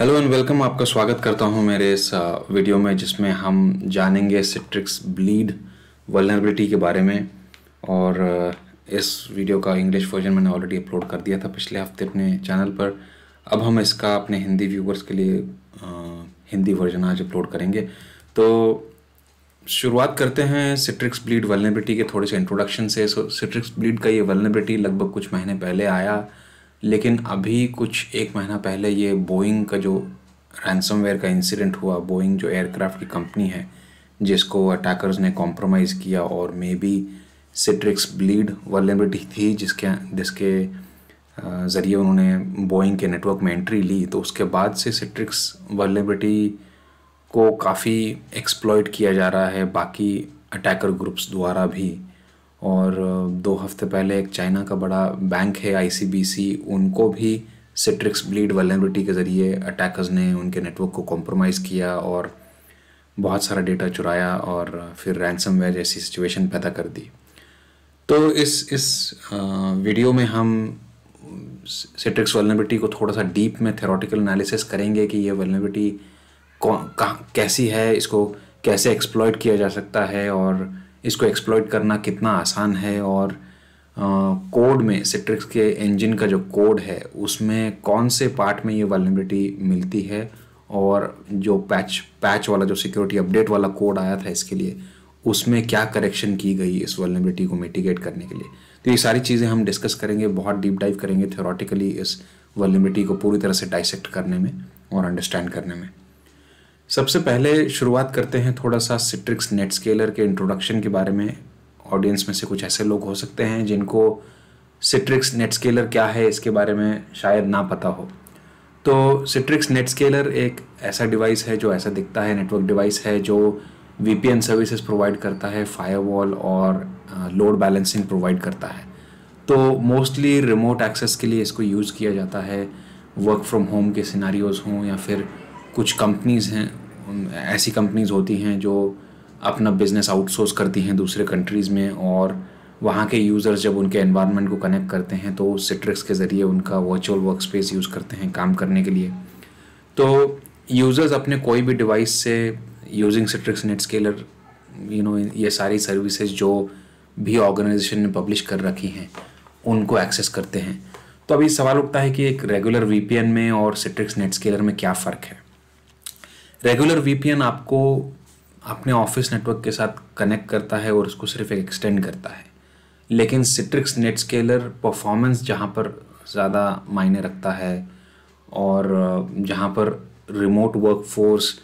hello and welcome आपका स्वागत करता हूं मेरे इस वीडियो में जिसमें हम जानेंगे सिट्रिक्स ब्लीड वलनरबिलिटी के बारे में और इस वीडियो का इंग्लिश वर्जन मैंने ऑलरेडी अपलोड कर दिया था पिछले हफ्ते अपने चैनल पर अब हम इसका अपने हिंदी व्यूवर्स के लिए आ, हिंदी वर्जन आज अपलोड करेंगे तो शुरुआत करते हैं सिट्रिक्स ब्लीड वर्नबिलिटी के थोड़े से इंट्रोडक्शन से सो सिट्रिक्स ब्लीड का ये वेलनेबिलिटी लगभग कुछ महीने पहले आया लेकिन अभी कुछ एक महीना पहले ये बोइंग का जो रैंसमवेयर का इंसिडेंट हुआ बोइंग जो एयरक्राफ्ट की कंपनी है जिसको अटैकर्स ने कॉम्प्रोमाइज़ किया और may be Citrix bleed vulnerability थी जिसके जिसके ज़रिए उन्होंने बोइंग के नेटवर्क में एंट्री ली तो उसके बाद से सिट्रिक्स वर्लेबिलिटी को काफ़ी एक्सप्लॉयट किया जा रहा है बाकी अटैकर ग्रुप्स द्वारा भी और दो हफ्ते पहले एक चाइना का बड़ा बैंक है आईसीबीसी उनको भी सिट्रिक्स ब्लीड वेलेबिलिटी के ज़रिए अटैकर्स ने उनके नेटवर्क को कॉम्प्रोमाइज़ किया और बहुत सारा डेटा चुराया और फिर रैंसम वेयर जैसी सिचुएशन पैदा कर दी तो इस इस वीडियो में हम सिट्रिक्स वेलेबिलिटी को थोड़ा सा डीप में थेरोटिकल एनालिसिस करेंगे कि ये वेलेबिलिटी कैसी है इसको कैसे एक्सप्लॉयट किया जा सकता है और इसको एक्सप्लॉयट करना कितना आसान है और कोड में सिट्रिक्स के इंजन का जो कोड है उसमें कौन से पार्ट में ये वैलिबिलिटी मिलती है और जो पैच पैच वाला जो सिक्योरिटी अपडेट वाला कोड आया था इसके लिए उसमें क्या करेक्शन की गई इस वैलिबिलिटी को मिटिगेट करने के लिए तो ये सारी चीज़ें हम डिस्कस करेंगे बहुत डीप डाइव करेंगे थ्योरेटिकली इस वैलिबिलिटी को पूरी तरह से डाइसेक्ट करने में और अंडरस्टैंड करने में सबसे पहले शुरुआत करते हैं थोड़ा सा सिट्रिक्स नेट स्केलर के इंट्रोडक्शन के बारे में ऑडियंस में से कुछ ऐसे लोग हो सकते हैं जिनको सिट्रिक्स नेट स्केलर क्या है इसके बारे में शायद ना पता हो तो सिट्रिक्स नेट स्केलर एक ऐसा डिवाइस है जो ऐसा दिखता है नेटवर्क डिवाइस है जो वी सर्विसेज प्रोवाइड करता है फायरवॉल और लोड बैलेंसिंग प्रोवाइड करता है तो मोस्टली रिमोट एक्सेस के लिए इसको यूज़ किया जाता है वर्क फ्रॉम होम के सिनारीज़ हों या फिर कुछ कंपनीज़ हैं ऐसी कंपनीज़ होती हैं जो अपना बिज़नेस आउटसोर्स करती हैं दूसरे कंट्रीज़ में और वहाँ के यूज़र्स जब उनके एनवायरनमेंट को कनेक्ट करते हैं तो सिट्रिक्स के ज़रिए उनका वर्चुअल वर्क स्पेस यूज़ करते हैं काम करने के लिए तो यूज़र्स अपने कोई भी डिवाइस से using Citrix NetScaler you know ये सारी सर्विसेज जो भी ऑर्गेनाइजेशन ने पब्लिश कर रखी हैं उनको एक्सेस करते हैं तो अभी सवाल उठता है कि एक रेगुलर वी में और सिट्रिक्स नेट स्केलर में क्या फ़र्क है रेगुलर वीपीएन आपको अपने ऑफिस नेटवर्क के साथ कनेक्ट करता है और उसको सिर्फ एक एक्सटेंड करता है लेकिन सिट्रिक्स नेट स्केलर परफॉर्मेंस जहाँ पर ज़्यादा मायने रखता है और जहाँ पर रिमोट वर्कफोर्स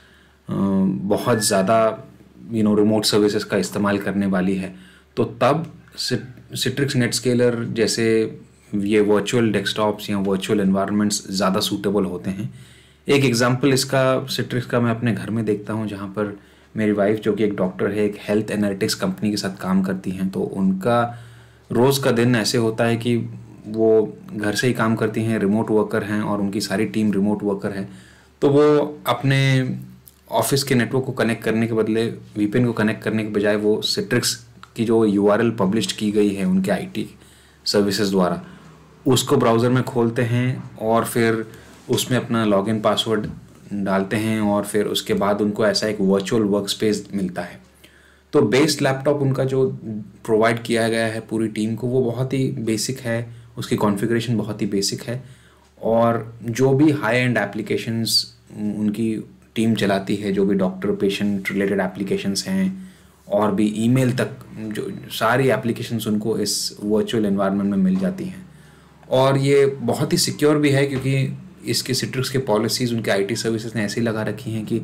बहुत ज़्यादा यू नो रिमोट सर्विसेज का इस्तेमाल करने वाली है तो तब सिट्रिक्स नेट स्केलर जैसे ये वर्चुअल डेस्कटॉप्स या वर्चुअल इन्वायरमेंट्स ज़्यादा सूटेबल होते हैं एक एग्जाम्पल इसका सिट्रिक्स का मैं अपने घर में देखता हूँ जहाँ पर मेरी वाइफ जो कि एक डॉक्टर है एक हेल्थ एनालिटिक्स कंपनी के साथ काम करती हैं तो उनका रोज़ का दिन ऐसे होता है कि वो घर से ही काम करती हैं रिमोट वर्कर हैं और उनकी सारी टीम रिमोट वर्कर है तो वो अपने ऑफिस के नेटवर्क को कनेक्ट करने के बदले वीपेन को कनेक्ट करने के बजाय वो सिट्रिक्स की जो यू आर पब्लिश की गई है उनके आई सर्विसेज द्वारा उसको ब्राउज़र में खोलते हैं और फिर उसमें अपना लॉग इन पासवर्ड डालते हैं और फिर उसके बाद उनको ऐसा एक वर्चुअल वर्क स्पेस मिलता है तो बेस्ड लैपटॉप उनका जो प्रोवाइड किया गया है पूरी टीम को वो बहुत ही बेसिक है उसकी कॉन्फ़िगरेशन बहुत ही बेसिक है और जो भी हाई एंड एप्लीकेशंस उनकी टीम चलाती है जो भी डॉक्टर पेशेंट रिलेटेड एप्लीकेशंस हैं और भी ईमेल तक जो सारी एप्लीकेशंस उनको इस वर्चुअल इन्वायरमेंट में मिल जाती हैं और ये बहुत ही सिक्योर भी है क्योंकि इसके सिट्रिक्स के पॉलिसीज़ उनके आईटी सर्विसेज ने ऐसी लगा रखी हैं कि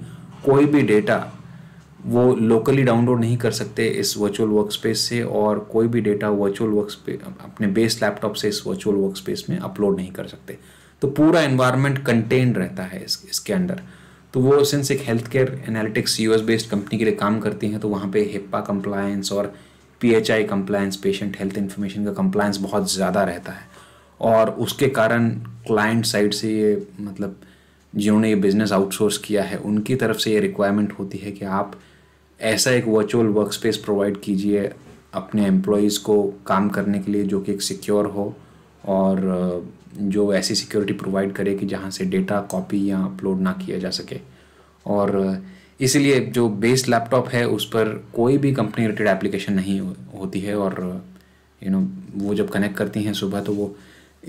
कोई भी डेटा वो लोकली डाउनलोड नहीं कर सकते इस वर्चुअल वर्क स्पेस से और कोई भी डेटा वर्चुअल वर्क अपने बेस लैपटॉप से इस वर्चुअल वर्क स्पेस में अपलोड नहीं कर सकते तो पूरा इन्वायरमेंट कंटेन्ड रहता है इस, इसके अंदर तो वो सिंस एक health care analytics U based company के लिए काम करती हैं तो वहाँ पे हिप्पा कंप्लायंस और I compliance patient health information का कंप्लायंस बहुत ज़्यादा रहता है और उसके कारण क्लाइंट साइड से ये मतलब जिन्होंने ये बिज़नेस आउटसोर्स किया है उनकी तरफ से ये रिक्वायरमेंट होती है कि आप ऐसा एक वर्चुअल वर्क स्पेस प्रोवाइड कीजिए अपने एम्प्लॉयज़ को काम करने के लिए जो कि एक सिक्योर हो और जो ऐसी सिक्योरिटी प्रोवाइड करे कि जहाँ से डेटा कॉपी या अपलोड ना किया जा सके और इसीलिए जो बेस लैपटॉप है उस पर कोई भी कंपनी रिलेटेड एप्लीकेशन नहीं होती है और यू you नो know, वो जब कनेक्ट करती हैं सुबह तो वो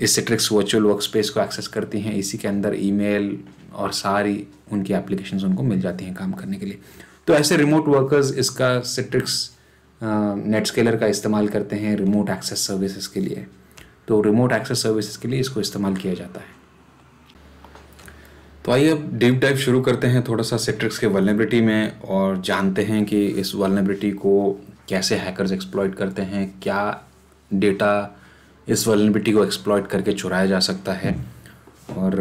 इस सिट्रिक्स वर्चुअल वर्क स्पेस को एक्सेस करती हैं इसी के अंदर ईमेल और सारी उनकी एप्लीकेशन उनको मिल जाती हैं काम करने के लिए तो ऐसे रिमोट वर्कर्स इसका सिट्रिक्स नेट स्केलर का इस्तेमाल करते हैं रिमोट एक्सेस सर्विसेज के लिए तो रिमोट एक्सेस सर्विसेज के लिए इसको इस्तेमाल किया जाता है तो आइए अब डीप डाइव शुरू करते हैं थोड़ा सा सिट्रिक्स के वलनेबिलिटी में और जानते हैं कि इस वलनेबिलिटी को कैसे हैकर्स एक्सप्लॉयट करते हैं क्या डेटा इस वलनबिटी को एक्सप्लॉयट करके चुराया जा सकता है और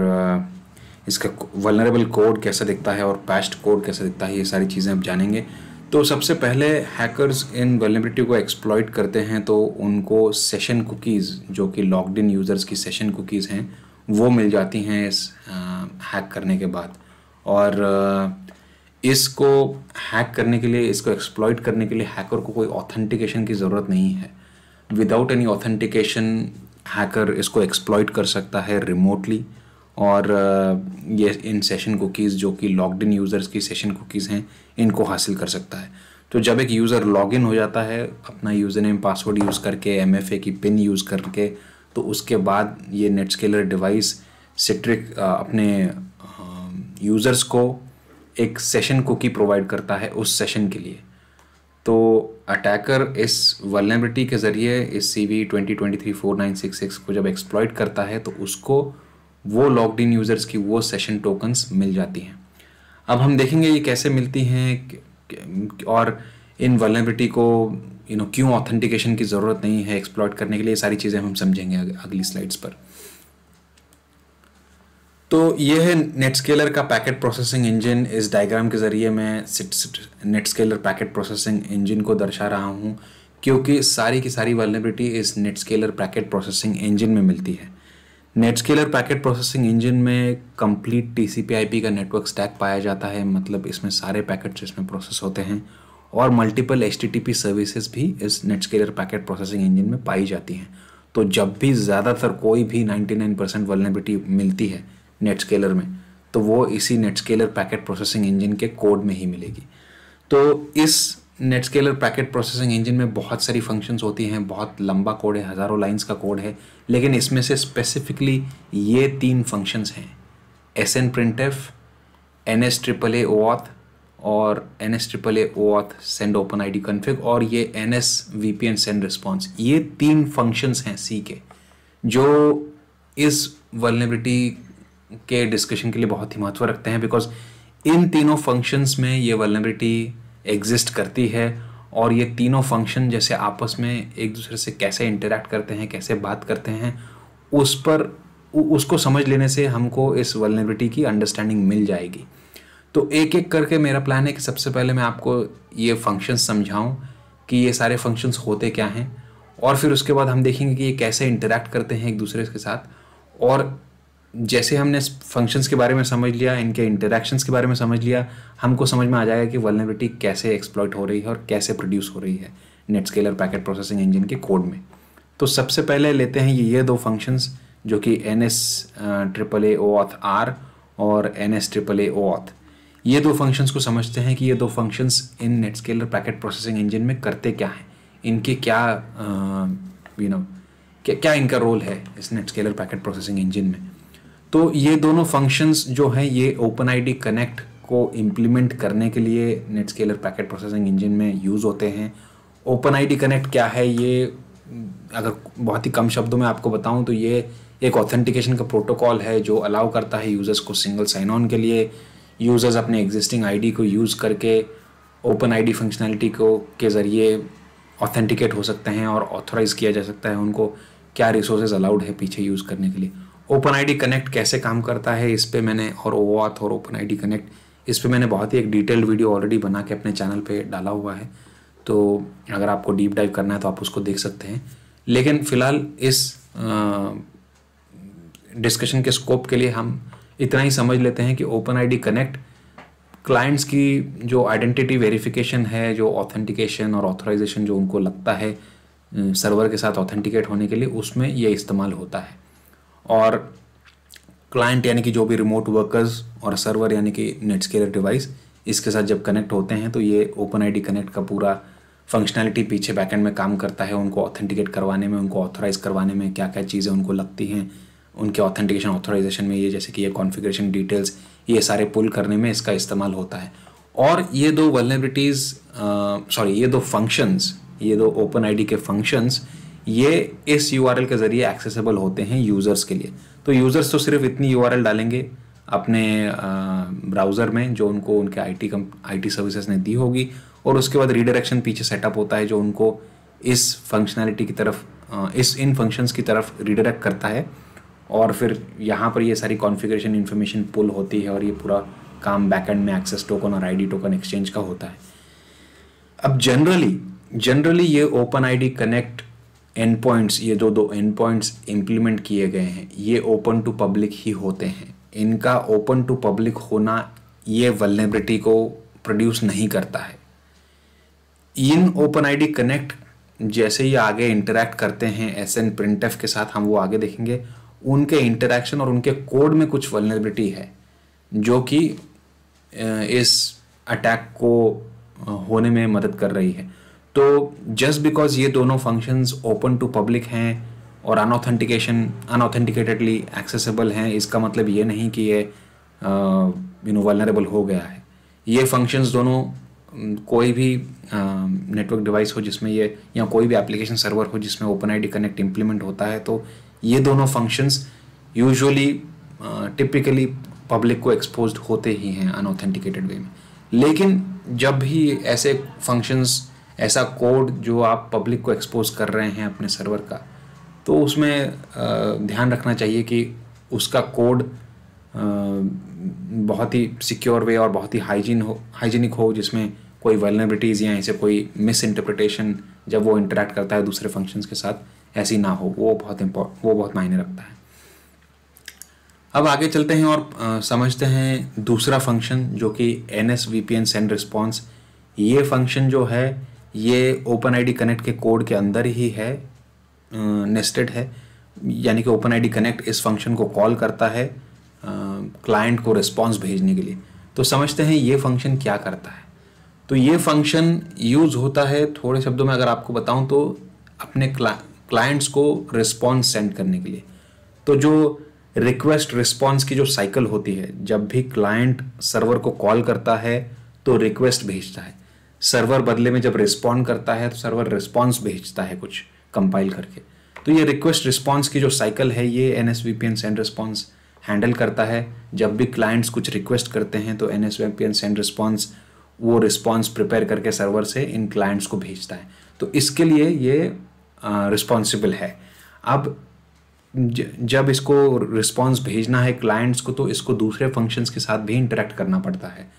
इसका वलनरेबल कोड कैसा दिखता है और पैस्ट कोड कैसा दिखता है ये सारी चीज़ें आप जानेंगे तो सबसे पहले हैकर्स इन वेलेबिलिटी को एक्सप्लॉयट करते हैं तो उनको सेशन कुकीज़ जो कि लॉकड इन यूज़र्स की सेशन कुकीज़ हैं वो मिल जाती हैं इस हैक करने के बाद और इसको हैक करने के लिए इसको एक्सप्लॉयट करने के लिए हैकर को कोई ऑथेंटिकेशन की ज़रूरत नहीं है विदाउट एनी ऑथेंटिकेशन हैकर इसको एक्सप्लॉयट कर सकता है रिमोटली और uh, ये इन सेशन कुकीज़ जो कि लॉग्ड इन यूज़र्स की सेशन कुकीज़ हैं इनको हासिल कर सकता है तो जब एक यूज़र लॉग इन हो जाता है अपना यूज़र नेम पासवर्ड यूज़ करके एम की पिन यूज़ करके तो उसके बाद ये नेट स्केलर डिवाइस सिट्रिक अपने यूज़र्स um, को एक सेशन कुकी प्रोवाइड करता है उस सेशन के लिए तो अटैकर इस वलनेबिलिटी के ज़रिए इस C V twenty twenty three four nine six six को जब एक्सप्लॉयट करता है तो उसको वो लॉकड इन यूज़र्स की वो सेशन टोकन्स मिल जाती हैं अब हम देखेंगे ये कैसे मिलती हैं और इन वलनेबिलिटी को यू नो क्यों ऑथेंटिकेशन की ज़रूरत नहीं है एक्सप्लॉयट करने के लिए सारी चीज़ें हम समझेंगे अगली स्लाइड्स पर तो ये है नेटस्केलर का पैकेट प्रोसेसिंग इंजन इस डायग्राम के ज़रिए मैं नेटस्केलर पैकेट प्रोसेसिंग इंजन को दर्शा रहा हूँ क्योंकि सारी की सारी वर्नेबिलिटी इस नेटस्केलर पैकेट प्रोसेसिंग इंजन में मिलती है नेटस्केलर पैकेट प्रोसेसिंग इंजन में कंप्लीट टी का नेटवर्क स्टैक पाया जाता है मतलब इसमें सारे पैकेट्स इसमें प्रोसेस होते हैं और मल्टीपल एच सर्विसेज भी इस नेटस्केलर पैकेट प्रोसेसिंग इंजन में पाई जाती हैं तो जब भी ज़्यादातर कोई भी 99% परसेंट मिलती है नेटस्केलर में तो वो इसी नेटस्केलर पैकेट प्रोसेसिंग इंजन के कोड में ही मिलेगी तो इस नेटस्केलर पैकेट प्रोसेसिंग इंजन में बहुत सारी फंक्शंस होती हैं बहुत लंबा कोड है हज़ारों लाइंस का कोड है लेकिन इसमें से स्पेसिफिकली ये तीन फंक्शंस हैं S N print F N S triple A auth और N S triple A auth send open I D config और ये N S V P N send response ये तीन फंक्शंस हैं सी के जो इस वर्नेबिलिटी के डिस्कशन के लिए बहुत ही महत्व रखते हैं बिकॉज इन तीनों फंक्शंस में ये वेलनबिलिटी एग्जिस्ट करती है और ये तीनों फंक्शन जैसे आपस में एक दूसरे से कैसे इंटरेक्ट करते हैं कैसे बात करते हैं उस पर उसको समझ लेने से हमको इस वेलनेबिलिटी की अंडरस्टैंडिंग मिल जाएगी तो एक एक करके मेरा प्लान है कि सबसे पहले मैं आपको ये फंक्शंस समझाऊँ कि ये सारे फंक्शंस होते क्या हैं और फिर उसके बाद हम देखेंगे कि ये कैसे इंटरेक्ट करते हैं एक दूसरे के साथ और जैसे हमने फंक्शंस के बारे में समझ लिया इनके इंटरेक्शंस के बारे में समझ लिया हमको समझ में आ जाएगा कि वर्नबिलिटी कैसे एक्सप्लॉयट हो रही है और कैसे प्रोड्यूस हो रही है NetScaler packet processing engine के कोड में तो सबसे पहले लेते हैं ये ये दो फंक्शंस जो कि N S triple A OAuth R और N S triple A OAuth ये दो फंक्शंस को समझते हैं कि ये दो फंक्शंस इन NetScaler packet processing engine में करते क्या हैं इनके क्या यू नो you know, क्या क्या इनका रोल है इस NetScaler packet processing engine में तो ये दोनों फंक्शंस जो हैं ये ओपन आई कनेक्ट को इम्प्लीमेंट करने के लिए NetScaler packet processing engine में यूज़ होते हैं ओपन आई कनेक्ट क्या है ये अगर बहुत ही कम शब्दों में आपको बताऊं तो ये एक ऑथेंटिकेशन का प्रोटोकॉल है जो अलाउ करता है यूज़र्स को सिंगल साइन ऑन के लिए यूज़र्स अपने एग्जिस्टिंग आईडी को यूज़ करके ओपन आईडी फंक्शनैलिटी को के ज़रिए ऑथेंटिकेट हो सकते हैं और ऑथोराइज़ किया जा सकता है उनको क्या रिसोर्सेज अलाउड है पीछे यूज़ करने के लिए ओपन आईडी कनेक्ट कैसे काम करता है इस पर मैंने और ओवाथ और ओपन आईडी कनेक्ट इस पर मैंने बहुत ही एक डिटेल्ड वीडियो ऑलरेडी बना के अपने चैनल पे डाला हुआ है तो अगर आपको डीप डाइव करना है तो आप उसको देख सकते हैं लेकिन फ़िलहाल इस डिस्कशन के स्कोप के लिए हम इतना ही समझ लेते हैं कि ओपन आईडी कनेक्ट क्लाइंट्स की जो आइडेंटिटी वेरिफिकेशन है जो ऑथेंटिकेशन और ऑथोराइजेशन जो उनको लगता है सर्वर के साथ ऑथेंटिकेट होने के लिए उसमें यह इस्तेमाल होता है और क्लाइंट यानी कि जो भी रिमोट वर्कर्स और सर्वर यानी कि नेटस्केलर डिवाइस इसके साथ जब कनेक्ट होते हैं तो ये ओपन आई कनेक्ट का पूरा फंक्शनैलिटी पीछे बैकेंड में काम करता है उनको ऑथेंटिकेट करवाने में उनको ऑथोराइज करवाने में क्या क्या चीज़ें उनको लगती हैं उनके ऑथेंटिकेशन ऑथोराइजेशन में ये जैसे कि ये कॉन्फ़िगरेशन डिटेल्स ये सारे पुल करने में इसका इस्तेमाल होता है और ये दो वर्नेबिलिटीज़ सॉरी ये दो फंक्शंस ये दो ओपन आईडी के फंक्शंस ये इस यू के ज़रिए एक्सेसिबल होते हैं यूज़र्स के लिए तो यूज़र्स तो सिर्फ इतनी यू डालेंगे अपने ब्राउज़र में जो उनको उनके आई टी कम आई टी सर्विसेज ने दी होगी और उसके बाद रीडायरेक्शन पीछे सेटअप होता है जो उनको इस फंक्शनैलिटी की तरफ इस इन फंक्शंस की तरफ रिडायरेक्ट करता है और फिर यहाँ पर ये सारी कॉन्फ़िगरेशन इन्फॉर्मेशन पुल होती है और ये पूरा काम बैकएंड में एक्सेस टोकन और आईडी टोकन एक्सचेंज का होता है अब जनरली जनरली ये open ID connect endpoints ये जो दो एंड पॉइंट्स इम्प्लीमेंट किए गए हैं ये ओपन टू पब्लिक ही होते हैं इनका ओपन टू पब्लिक होना ये वलनेबिलिटी को प्रोड्यूस नहीं करता है इन ओपन आईडी कनेक्ट जैसे ही आगे इंटरेक्ट करते हैं एस एन प्रिंट के साथ हम वो आगे देखेंगे उनके इंटरेक्शन और उनके कोड में कुछ वलनेबिलिटी है जो कि इस अटैक को होने में मदद कर रही है तो जस्ट बिकॉज ये दोनों फंक्शंस ओपन टू पब्लिक हैं और अनऑथेंटिकेशन अनऑथेंटिकेटेडली एक्सेसिबल हैं इसका मतलब ये नहीं कि ये यू नो वनरेबल हो गया है ये फंक्शंस दोनों कोई भी नेटवर्क डिवाइस हो जिसमें ये या कोई भी एप्लीकेशन सर्वर हो जिसमें ओपन आई कनेक्ट इम्प्लीमेंट होता है तो ये दोनों फंक्शंस यूजुअली टिपिकली पब्लिक को एक्सपोज होते ही हैं अनऑथेंटिकेटेड वे में लेकिन जब भी ऐसे फंक्शंस ऐसा कोड जो आप पब्लिक को एक्सपोज कर रहे हैं अपने सर्वर का तो उसमें ध्यान रखना चाहिए कि उसका कोड बहुत ही सिक्योर वे और बहुत ही हाइजीन हो हाइजीनिक हो जिसमें कोई वेलनेबिलिटीज़ या ऐसे कोई मिस इंटरप्रिटेशन जब वो इंटरेक्ट करता है दूसरे फंक्शंस के साथ ऐसी ना हो वो बहुत इम्पोर्ट वो बहुत मायने रखता है अब आगे चलते हैं और आ, समझते हैं दूसरा फंक्शन जो कि N S V P N send response ये फंक्शन जो है ये ओपन आई कनेक्ट के कोड के अंदर ही है नेस्टेड है यानी कि ओपन आई कनेक्ट इस फंक्शन को कॉल करता है क्लाइंट को रिस्पॉन्स भेजने के लिए तो समझते हैं ये फंक्शन क्या करता है तो ये फंक्शन यूज़ होता है थोड़े शब्दों में अगर आपको बताऊं तो अपने क्ला क्लाइंट्स को रिस्पॉन्स सेंड करने के लिए तो जो रिक्वेस्ट रिस्पॉन्स की जो साइकिल होती है जब भी क्लाइंट सर्वर को कॉल करता है तो रिक्वेस्ट भेजता है सर्वर बदले में जब रिस्पॉन्ड करता है तो सर्वर रिस्पॉन्स भेजता है कुछ कंपाइल करके तो ये रिक्वेस्ट रिस्पॉन्स की जो साइकिल है ये N S V P N send response handle करता है जब भी क्लाइंट्स कुछ रिक्वेस्ट करते हैं तो N S V P N send response वो रिस्पॉन्स प्रिपेयर करके सर्वर से इन क्लाइंट्स को भेजता है तो इसके लिए ये रिस्पॉन्सिबल है अब जब इसको रिस्पॉन्स भेजना है क्लाइंट्स को तो इसको दूसरे फंक्शंस के साथ भी इंटरेक्ट करना पड़ता है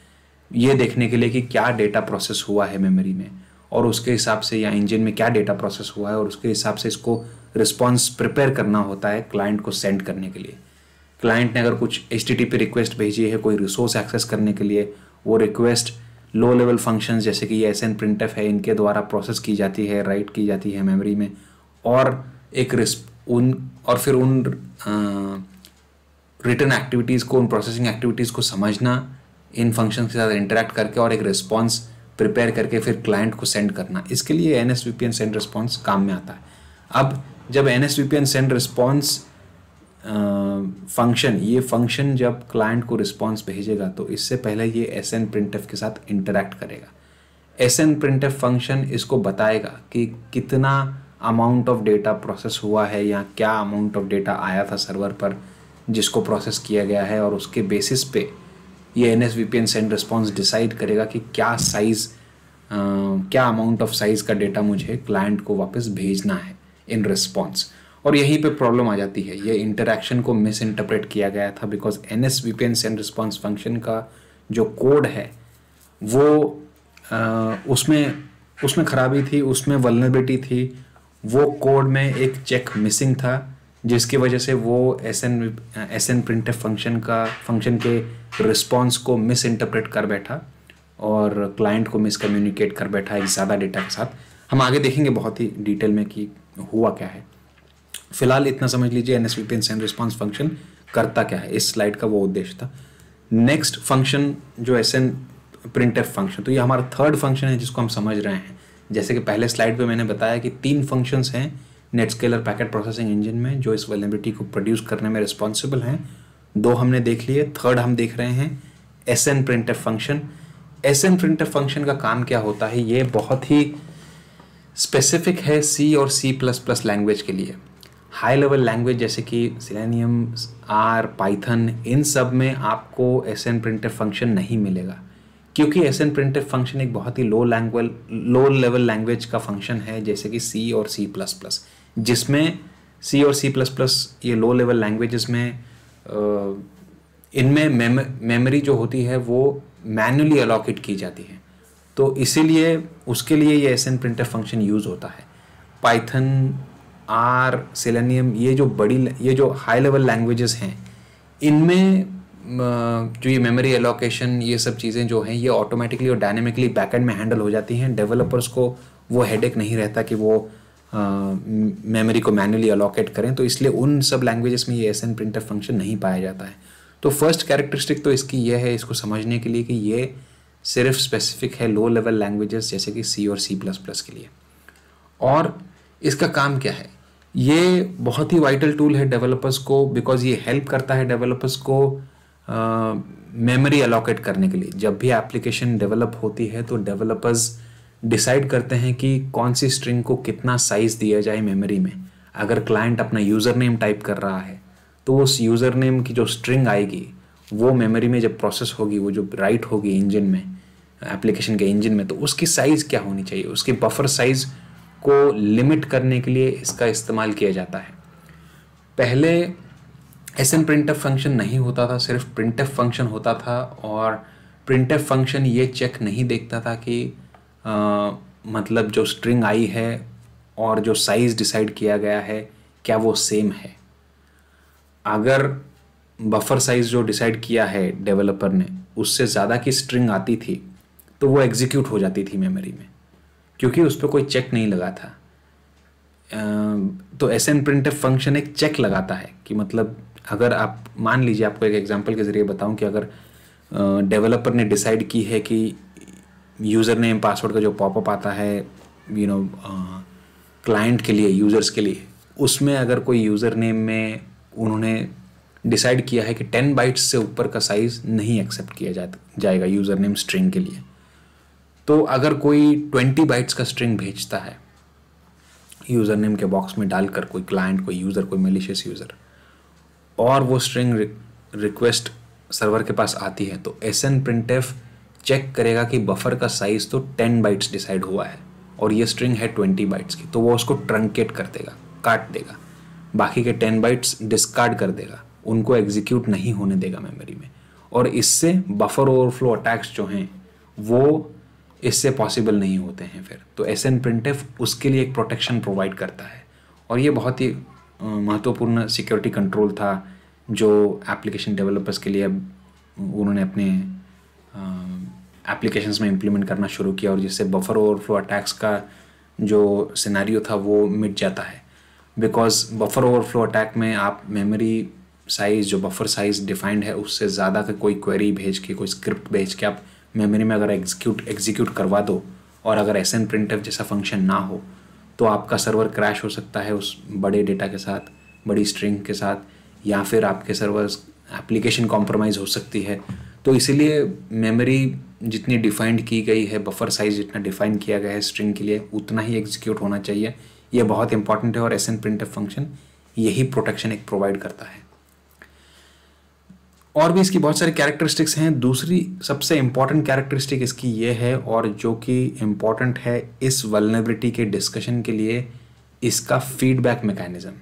ये देखने के लिए कि क्या डेटा प्रोसेस हुआ है मेमोरी में और उसके हिसाब से या इंजन में क्या डेटा प्रोसेस हुआ है और उसके हिसाब से इसको रिस्पॉन्स प्रिपेयर करना होता है क्लाइंट को सेंड करने के लिए क्लाइंट ने अगर कुछ एच पे रिक्वेस्ट भेजी है कोई रिसोर्स एक्सेस करने के लिए वो रिक्वेस्ट लो लेवल फंक्शन जैसे कि एस एन प्रिंट है इनके द्वारा प्रोसेस की जाती है राइट की जाती है मेमोरी में और एक उन और फिर उन रिटर्न एक्टिविटीज़ को उन प्रोसेसिंग एक्टिविटीज़ को समझना इन फंक्शन के साथ इंटरेक्ट करके और एक रिस्पॉन्स प्रिपेयर करके फिर क्लाइंट को सेंड करना इसके लिए N S V P N send response काम में आता है अब जब N S V P N send response function ये फंक्शन जब क्लाइंट को रिस्पॉन्स भेजेगा तो इससे पहले ये एस एन प्रिंट के साथ इंटरेक्ट करेगा एस एन प्रिंट फंक्शन इसको बताएगा कि कितना अमाउंट ऑफ डेटा प्रोसेस हुआ है या क्या अमाउंट ऑफ डेटा आया था सर्वर पर जिसको प्रोसेस किया गया है और उसके बेसिस पे ये N S V P N send response decide करेगा कि क्या साइज़ क्या अमाउंट ऑफ साइज़ का डेटा मुझे क्लाइंट को वापस भेजना है इन रिस्पॉन्स और यहीं पे प्रॉब्लम आ जाती है ये इंटरेक्शन को मिस इंटरप्रेट किया गया था because N S V P N send response function का जो कोड है वो उसमें उसमें खराबी थी उसमें वलनबिलिटी थी वो कोड में एक चेक मिसिंग था जिसकी वजह से वो S N S N print function का फंक्शन के रिस्पॉन्स को मिस इंटरप्रेट कर बैठा और क्लाइंट को कम्युनिकेट कर बैठा एक ज़्यादा डेटा के साथ हम आगे देखेंगे बहुत ही डिटेल में कि हुआ क्या है फिलहाल इतना समझ लीजिए N S V and response function करता क्या है इस स्लाइड का वो उद्देश्य था नेक्स्ट फंक्शन जो एस एन प्रिंट फंक्शन तो ये हमारा थर्ड फंक्शन है जिसको हम समझ रहे हैं जैसे कि पहले स्लाइड पे मैंने बताया कि तीन फंक्शंस हैं नेटस्केलर पैकेट प्रोसेसिंग इंजन में जो इस वेलेबिलिटी को प्रोड्यूस करने में रिस्पॉन्सिबल हैं दो हमने देख लिए थर्ड हम देख रहे हैं S N printer function S N printer function का काम क्या होता है ये बहुत ही स्पेसिफिक है सी और सी प्लस प्लस लैंग्वेज के लिए हाई लेवल लैंग्वेज जैसे कि सिलेनियम आर पाइथन इन सब में आपको एस एन प्रिंटर फंक्शन नहीं मिलेगा क्योंकि एस एन प्रिंटर फंक्शन एक बहुत ही low language low level language का फंक्शन है जैसे कि सी और सी प्लस प्लस जिसमें सी और सी प्लस प्लस ये लो लेवल लैंग्वेजेस में इनमें मेमोरी जो होती है वो मैनुअली अलॉकेट की जाती है तो इसीलिए उसके लिए ये S N printer function use होता है पाइथन आर सेलेनियम ये जो बड़ी ये जो हाई लेवल लैंग्वेजेस हैं इनमें जो ये मेमोरी एलोकेशन ये सब चीज़ें जो हैं ये ऑटोमेटिकली और डायनेमिकली बैकएंड में हैंडल हो जाती हैं डेवलपर्स को वो हेडेक नहीं रहता कि वो मेमोरी को मैनुअली अलोकेट करें तो इसलिए उन सब लैंग्वेजेस में ये एस एन प्रिंटर फंक्शन नहीं पाया जाता है तो फर्स्ट कैरेक्टरिस्टिक तो इसकी ये है इसको समझने के लिए कि ये सिर्फ स्पेसिफिक है लो लेवल लैंग्वेजेस जैसे कि सी और सी प्लस प्लस के लिए और इसका काम क्या है ये बहुत ही वाइटल टूल है डेवलपर्स को बिकॉज ये हेल्प करता है डेवलपर्स को मेमोरी uh, अलोकेट करने के लिए जब भी एप्लीकेशन डेवलप होती है तो डेवलपर्स डिसाइड करते हैं कि कौन सी स्ट्रिंग को कितना साइज़ दिया जाए मेमोरी में अगर क्लाइंट अपना यूज़र नेम टाइप कर रहा है तो उस यूज़र नेम की जो स्ट्रिंग आएगी वो मेमोरी में जब प्रोसेस होगी वो जो राइट होगी इंजन में एप्लीकेशन के इंजन में तो उसकी साइज़ क्या होनी चाहिए उसकी बफर साइज़ को लिमिट करने के लिए इसका इस्तेमाल किया जाता है पहले एस एन प्रिंट फंक्शन नहीं होता था सिर्फ प्रिंट फंक्शन होता था और प्रिंट फंक्शन ये चेक नहीं देखता था कि मतलब जो स्ट्रिंग आई है और जो साइज़ डिसाइड किया गया है क्या वो सेम है अगर बफर साइज़ जो डिसाइड किया है डेवलपर ने उससे ज़्यादा की स्ट्रिंग आती थी तो वो एग्जीक्यूट हो जाती थी मेमोरी में क्योंकि उस पर कोई चेक नहीं लगा था तो एस एन प्रिंट फंक्शन एक चेक लगाता है कि मतलब अगर आप मान लीजिए आपको एक एग्जांपल के ज़रिए बताऊं कि अगर डेवलपर ने डिसाइड की है कि यूज़र नेम पासवर्ड का जो पॉपअप आता है यू नो क्लाइंट के लिए यूज़र्स के लिए उसमें अगर कोई यूज़र नेम में उन्होंने डिसाइड किया है कि टेन बाइट्स से ऊपर का साइज़ नहीं एक्सेप्ट किया जा जाएगा यूज़र नेम स्ट्रिंग के लिए तो अगर कोई ट्वेंटी बाइट्स का स्ट्रिंग भेजता है यूज़र नेम के बॉक्स में डालकर कोई क्लाइंट कोई यूज़र कोई मलिशियस यूज़र और वो स्ट्रिंग रिक्वेस्ट सर्वर के पास आती है तो S N print F check करेगा कि बफर का साइज़ तो टेन बाइट्स डिसाइड हुआ है और ये स्ट्रिंग है ट्वेंटी बाइट्स की तो वो उसको ट्रंकेट कर देगा काट देगा बाकी के टेन बाइट्स डिस्कार्ड कर देगा उनको एग्जीक्यूट नहीं होने देगा मेमोरी में और इससे बफर ओवरफ्लो अटैक्स जो हैं वो इससे पॉसिबल नहीं होते हैं फिर तो एस एन प्रिंटेफ उसके लिए एक प्रोटेक्शन प्रोवाइड करता है और ये बहुत ही महत्वपूर्ण सिक्योरिटी कंट्रोल था जो एप्लीकेशन डेवलपर्स के लिए उन्होंने अपने एप्लीकेशंस में इम्प्लीमेंट करना शुरू किया और जिससे बफर ओवरफ्लो अटैक्स का जो सिनेरियो था वो मिट जाता है बिकॉज बफर ओवरफ्लो अटैक में आप मेमोरी साइज़ जो बफर साइज़ डिफाइंड है उससे ज़्यादा का कोई क्वेरी भेज के कोई स्क्रिप्ट भेज के आप मेमोरी में अगर एग्जीक्यूट एग्जीक्यूट करवा दो और अगर एस एन प्रिंट जैसा फंक्शन ना हो तो आपका सर्वर क्रैश हो सकता है उस बड़े डेटा के साथ बड़ी स्ट्रिंग के साथ या फिर आपके सर्वर एप्लीकेशन कॉम्प्रोमाइज़ हो सकती है तो इसीलिए मेमोरी जितनी डिफाइंड की गई है बफर साइज जितना डिफाइन किया गया है स्ट्रिंग के लिए उतना ही एग्जीक्यूट होना चाहिए यह बहुत इंपॉर्टेंट है और एस एन प्रिंट फंक्शन यही प्रोटेक्शन एक प्रोवाइड करता है और भी इसकी बहुत सारी कैरेक्टरिस्टिक्स हैं दूसरी सबसे इंपॉर्टेंट कैरेक्टरिस्टिक इसकी ये है और जो कि इम्पॉर्टेंट है इस वलनेबिलिटी के डिस्कशन के लिए इसका feedback mechanism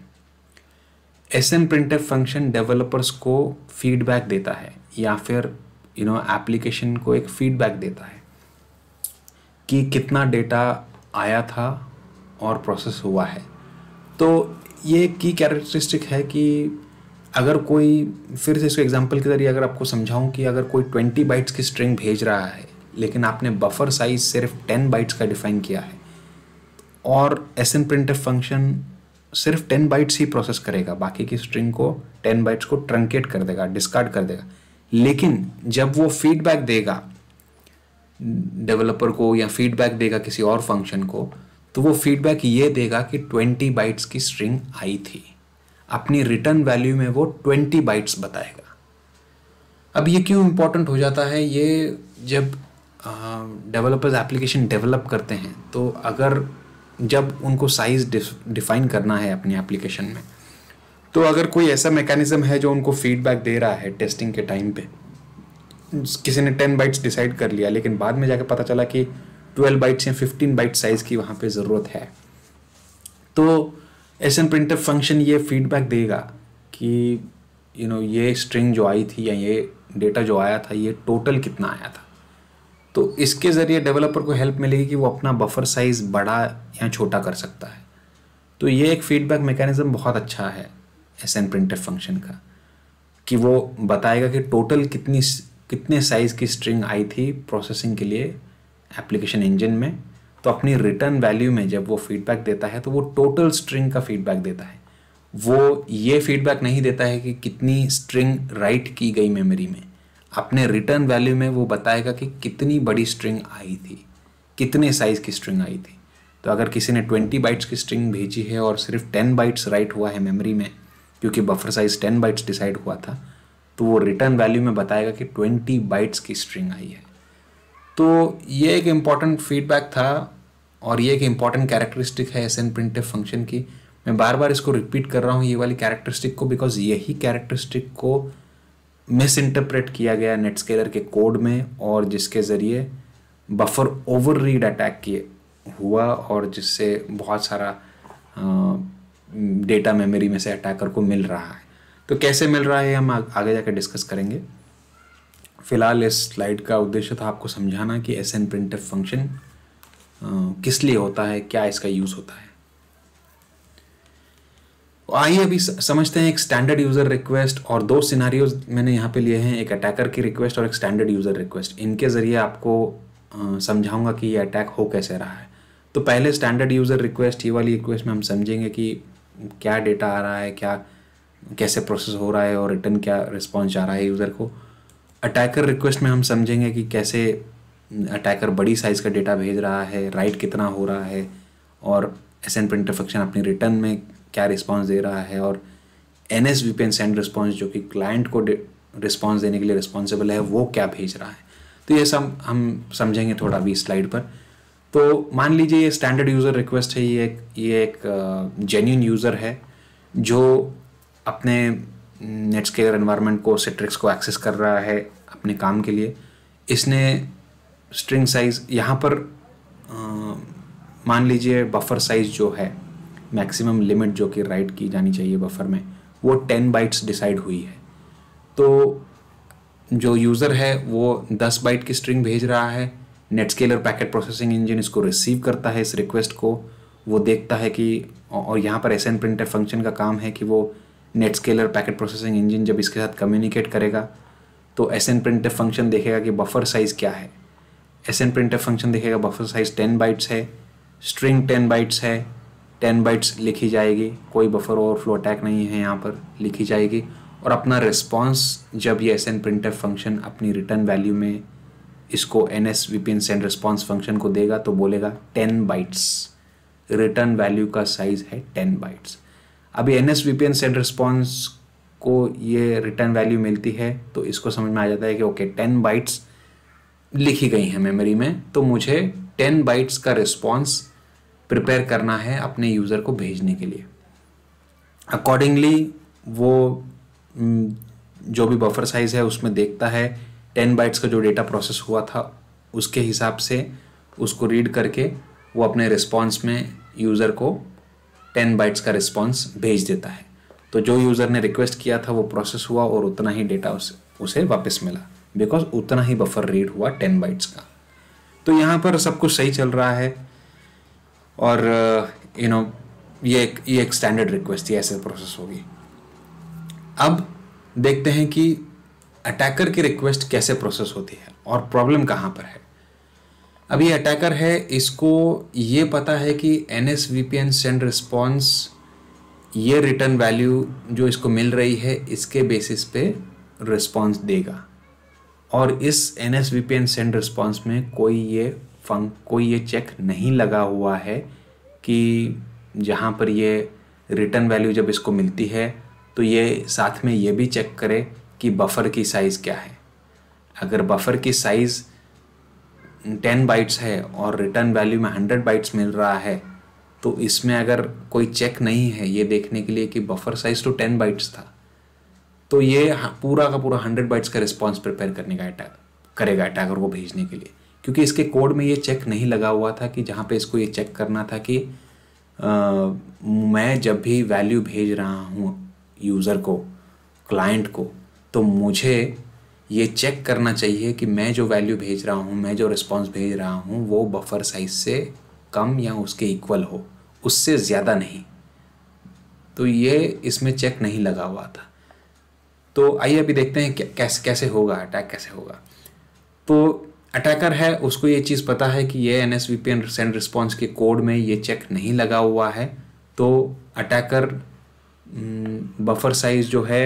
S N print function developers को फीडबैक देता है या फिर यू नो एप्लीकेशन को एक फीडबैक देता है कि कितना डेटा आया था और प्रोसेस हुआ है तो ये की कैरेक्टरिस्टिक है कि अगर कोई फिर से इसको एग्जांपल के ज़रिए अगर आपको समझाऊं कि अगर कोई ट्वेंटी बाइट्स की स्ट्रिंग भेज रहा है लेकिन आपने बफर साइज सिर्फ टेन बाइट्स का डिफाइन किया है और एस एन प्रिंट फंक्शन सिर्फ टेन बाइट्स ही प्रोसेस करेगा बाकी की स्ट्रिंग को टेन बाइट्स को ट्रंकेट कर देगा डिस्कार्ड कर देगा लेकिन जब वो फीडबैक देगा डेवलपर को या फीडबैक देगा किसी और फंक्शन को तो वो फीडबैक ये देगा कि ट्वेंटी बाइट्स की स्ट्रिंग आई थी अपनी रिटर्न वैल्यू में वो ट्वेंटी बाइट्स बताएगा अब ये क्यों इम्पोर्टेंट हो जाता है ये जब डेवलपर्स एप्लीकेशन डेवलप करते हैं तो अगर जब उनको साइज़ डिफाइन करना है अपनी एप्लीकेशन में तो अगर कोई ऐसा मैकेनिज्म है जो उनको फीडबैक दे रहा है टेस्टिंग के टाइम पे किसी ने टेन बाइट्स डिसाइड कर लिया लेकिन बाद में जाकर पता चला कि ट्वेल्व बाइट्स या फिफ्टीन बाइट साइज़ की वहाँ पे ज़रूरत है तो एस एन प्रिंटर फंक्शन ये फीडबैक देगा कि यू you नो know, ये स्ट्रिंग जो आई थी या ये डेटा जो आया था ये टोटल कितना आया था तो इसके ज़रिए डेवलपर को हेल्प मिलेगी कि वो अपना बफर साइज़ बड़ा या छोटा कर सकता है तो ये एक फीडबैक मैकेनिज़्म बहुत अच्छा है एस एन प्रिंटर फंक्शन का कि वो बताएगा कि टोटल कितनी कितने साइज़ की स्ट्रिंग आई थी प्रोसेसिंग के लिए एप्लीकेशन इंजन में तो अपनी रिटर्न वैल्यू में जब वो फीडबैक देता है तो वो टोटल स्ट्रिंग का फीडबैक देता है वो ये फीडबैक नहीं देता है कि कितनी स्ट्रिंग राइट की गई मेमोरी में अपने रिटर्न वैल्यू में वो बताएगा कि कितनी बड़ी स्ट्रिंग आई थी कितने साइज़ की स्ट्रिंग आई थी तो अगर किसी ने ट्वेंटी बाइट्स की स्ट्रिंग भेजी है और सिर्फ टेन बाइट्स राइट हुआ है मेमोरी में क्योंकि buffer size ten bytes decide हुआ था तो वो रिटर्न वैल्यू में बताएगा कि ट्वेंटी बाइट्स की स्ट्रिंग आई है तो ये एक इम्पॉर्टेंट फीडबैक था और ये एक इम्पॉर्टेंट कैरेक्टरिस्टिक है एस एन प्रिंट फंक्शन की मैं बार बार इसको रिपीट कर रहा हूँ ये वाली कैरेक्टरिस्टिक को बिकॉज यही कैरेक्टरिस्टिक को मिस इंटरप्रेट किया गया नेटस्केलर के कोड में और जिसके ज़रिए बफर ओवर रीड अटैक किए हुआ और जिससे बहुत सारा आ, डेटा मेमोरी में से अटैकर को मिल रहा है तो कैसे मिल रहा है हम आगे जाकर डिस्कस करेंगे फिलहाल इस स्लाइड का उद्देश्य था आपको समझाना कि एस एन प्रिंटर फंक्शन किस लिए होता है क्या इसका यूज़ होता है तो आइए अभी समझते हैं एक स्टैंडर्ड यूज़र रिक्वेस्ट और दो सिनारियोज मैंने यहाँ पे लिए हैं एक अटैकर की रिक्वेस्ट और एक स्टैंडर्ड यूज़र रिक्वेस्ट इनके ज़रिए आपको समझाऊंगा कि ये अटैक हो कैसे रहा है तो पहले स्टैंडर्ड यूज़र रिक्वेस्ट ये वाली रिक्वेस्ट में हम समझेंगे कि क्या डेटा आ रहा है क्या कैसे प्रोसेस हो रहा है और रिटर्न क्या रिस्पॉन्स आ रहा है यूज़र को अटैकर रिक्वेस्ट में हम समझेंगे कि कैसे अटैकर बड़ी साइज़ का डेटा भेज रहा है राइट कितना हो रहा है और एस एन प्रिंटर फंक्शन अपनी रिटर्न में क्या रिस्पॉन्स दे रहा है और N S V P N send response जो कि क्लाइंट को रिस्पॉन्स देने के लिए रिस्पॉन्सिबल है वो क्या भेज रहा है तो ये सब हम समझेंगे थोड़ा अभी स्लाइड पर तो मान लीजिए ये स्टैंडर्ड यूज़र रिक्वेस्ट है ये एक ये एक जेन्यून यूज़र है जो अपने नेटस्केलर एनवायरनमेंट को सिट्रिक्स को एक्सेस कर रहा है अपने काम के लिए इसने स्ट्रिंग साइज़ यहाँ पर आ, मान लीजिए बफर साइज़ जो है मैक्सिमम लिमिट जो कि राइट की जानी चाहिए बफर में वो टेन बाइट्स डिसाइड हुई है तो जो यूज़र है वो दस बाइट की स्ट्रिंग भेज रहा है नेटस्केलर पैकेट प्रोसेसिंग इंजन इसको रिसीव करता है इस रिक्वेस्ट को वो देखता है कि और यहाँ पर एस एन प्रिंटर फंक्शन का काम है कि वो नेटस्केलर पैकेट प्रोसेसिंग इंजन जब इसके साथ कम्युनिकेट करेगा तो एस एन प्रिंटर फंक्शन देखेगा कि बफर साइज़ क्या है एस एन प्रिंटर फंक्शन देखेगा बफर साइज़ टेन बाइट्स है स्ट्रिंग टेन बाइट्स है टेन बाइट्स लिखी जाएगी कोई बफर फ्लो अटैक नहीं है यहाँ पर लिखी जाएगी और अपना रिस्पॉन्स जब ये एस एन प्रिंटर फंक्शन अपनी रिटर्न वैल्यू में इसको N S VPN send response function को देगा तो बोलेगा टेन बाइट्स रिटर्न वैल्यू का साइज है टेन बाइट्स अभी N S VPN send response को ये रिटर्न वैल्यू मिलती है तो इसको समझ में आ जाता है कि ओके टेन बाइट्स लिखी गई हैं मेमोरी में तो मुझे टेन बाइट्स का रिस्पॉन्स प्रिपेयर करना है अपने यूज़र को भेजने के लिए अकॉर्डिंगली वो हम्म, जो भी बफर साइज़ है उसमें देखता है टेन बाइट्स का जो डेटा प्रोसेस हुआ था उसके हिसाब से उसको रीड करके वो अपने रिस्पॉन्स में यूज़र को टेन बाइट्स का रिस्पॉन्स भेज देता है तो जो यूज़र ने रिक्वेस्ट किया था वो प्रोसेस हुआ और उतना ही डेटा उसे उसे वापस मिला बिकॉज उतना ही बफर रीड हुआ टेन बाइट्स का तो यहाँ पर सब कुछ सही चल रहा है और यू नो ये एक ये एक स्टैंडर्ड रिक्वेस्ट थी ऐसे प्रोसेस होगी अब देखते हैं कि अटैकर की रिक्वेस्ट कैसे प्रोसेस होती है और प्रॉब्लम कहाँ पर है अब ये अटैकर है इसको ये पता है कि N S V P N send response ये रिटर्न वैल्यू जो इसको मिल रही है इसके बेसिस पे रिस्पॉन्स देगा और इस N S V P N send response में कोई ये फंक कोई ये चेक नहीं लगा हुआ है कि जहाँ पर ये रिटर्न वैल्यू जब इसको मिलती है तो ये साथ में ये भी चेक करे कि बफर की साइज़ क्या है अगर बफर की साइज़ टेन बाइट्स है और रिटर्न वैल्यू में हंड्रेड बाइट्स मिल रहा है तो इसमें अगर कोई चेक नहीं है ये देखने के लिए कि बफर साइज़ तो टेन बाइट्स था तो ये पूरा का पूरा हंड्रेड बाइट्स का रिस्पॉन्स प्रिपेयर करने का अटैक करेगा अटैकर को भेजने के लिए क्योंकि इसके कोड में ये चेक नहीं लगा हुआ था कि जहाँ पे इसको ये चेक करना था कि आ, मैं जब भी वैल्यू भेज रहा हूँ यूज़र को क्लाइंट को तो मुझे ये चेक करना चाहिए कि मैं जो वैल्यू भेज रहा हूँ मैं जो रिस्पॉन्स भेज रहा हूँ वो बफर साइज से कम या उसके इक्वल हो उससे ज़्यादा नहीं तो ये इसमें चेक नहीं लगा हुआ था तो आइए अभी देखते हैं कैसे कैसे होगा अटैक कैसे होगा तो अटैकर है उसको ये चीज़ पता है कि ये N S V P N send response के कोड में ये चेक नहीं लगा हुआ है तो अटैकर बफर साइज़ जो है